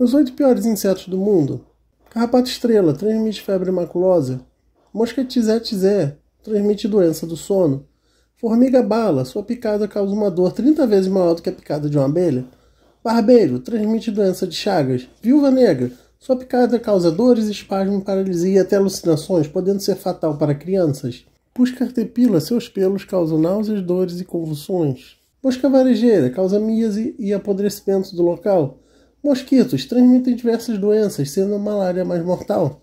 Os oito piores insetos do mundo. Carrapato estrela transmite febre maculosa. Mosca tizé-tizé transmite doença do sono. Formiga bala, sua picada causa uma dor 30 vezes maior do que a picada de uma abelha. Barbeiro, transmite doença de chagas. Viúva negra, sua picada causa dores, espasmo, paralisia e até alucinações, podendo ser fatal para crianças. Puscartepila, seus pelos causam náuseas, dores e convulsões. Mosca varejeira, causa míase e apodrecimento do local. Mosquitos transmitem diversas doenças, sendo a malária mais mortal.